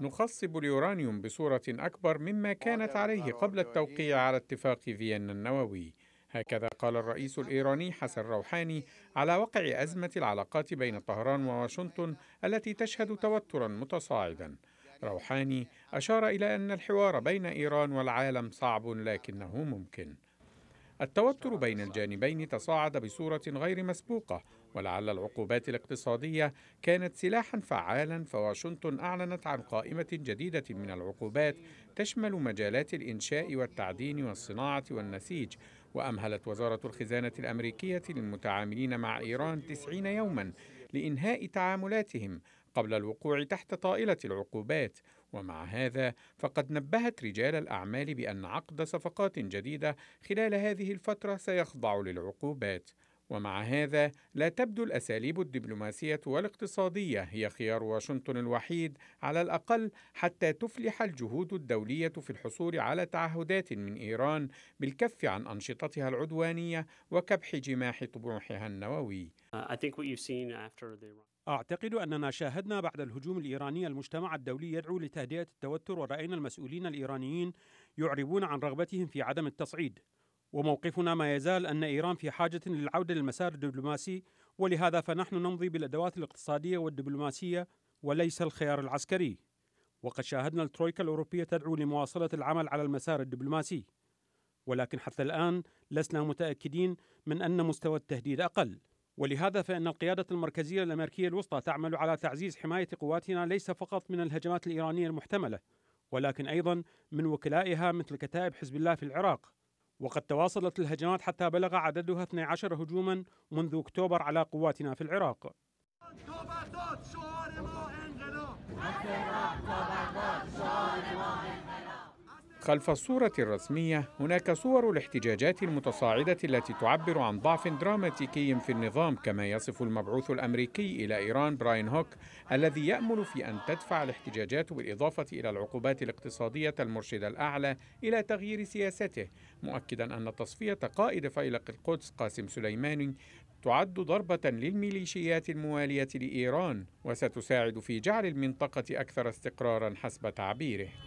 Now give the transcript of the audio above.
نخصب اليورانيوم بصورة أكبر مما كانت عليه قبل التوقيع على اتفاق فيينا النووي هكذا قال الرئيس الإيراني حسن روحاني على وقع أزمة العلاقات بين طهران وواشنطن التي تشهد توترا متصاعدا روحاني أشار إلى أن الحوار بين إيران والعالم صعب لكنه ممكن التوتر بين الجانبين تصاعد بصورة غير مسبوقة ولعل العقوبات الاقتصادية كانت سلاحا فعالا فواشنطن أعلنت عن قائمة جديدة من العقوبات تشمل مجالات الإنشاء والتعدين والصناعة والنسيج وأمهلت وزارة الخزانة الأمريكية للمتعاملين مع إيران 90 يوما لإنهاء تعاملاتهم قبل الوقوع تحت طائله العقوبات ومع هذا فقد نبهت رجال الاعمال بان عقد صفقات جديده خلال هذه الفتره سيخضع للعقوبات ومع هذا لا تبدو الاساليب الدبلوماسيه والاقتصاديه هي خيار واشنطن الوحيد على الاقل حتى تفلح الجهود الدوليه في الحصول على تعهدات من ايران بالكف عن انشطتها العدوانيه وكبح جماح طموحها النووي أعتقد أننا شاهدنا بعد الهجوم الإيراني المجتمع الدولي يدعو لتهدئة التوتر ورأينا المسؤولين الإيرانيين يعربون عن رغبتهم في عدم التصعيد وموقفنا ما يزال أن إيران في حاجة للعودة للمسار الدبلوماسي ولهذا فنحن نمضي بالأدوات الاقتصادية والدبلوماسية وليس الخيار العسكري وقد شاهدنا الترويكا الأوروبية تدعو لمواصلة العمل على المسار الدبلوماسي ولكن حتى الآن لسنا متأكدين من أن مستوى التهديد أقل ولهذا فإن القيادة المركزية الأمريكية الوسطى تعمل على تعزيز حماية قواتنا ليس فقط من الهجمات الإيرانية المحتملة ولكن أيضا من وكلائها مثل كتائب حزب الله في العراق وقد تواصلت الهجمات حتى بلغ عددها 12 هجوما منذ أكتوبر على قواتنا في العراق خلف الصورة الرسمية هناك صور الاحتجاجات المتصاعدة التي تعبر عن ضعف دراماتيكي في النظام كما يصف المبعوث الأمريكي إلى إيران براين هوك الذي يأمل في أن تدفع الاحتجاجات بالإضافة إلى العقوبات الاقتصادية المرشدة الأعلى إلى تغيير سياسته مؤكدا أن تصفية قائد فيلق القدس قاسم سليماني تعد ضربة للميليشيات الموالية لإيران وستساعد في جعل المنطقة أكثر استقرارا حسب تعبيره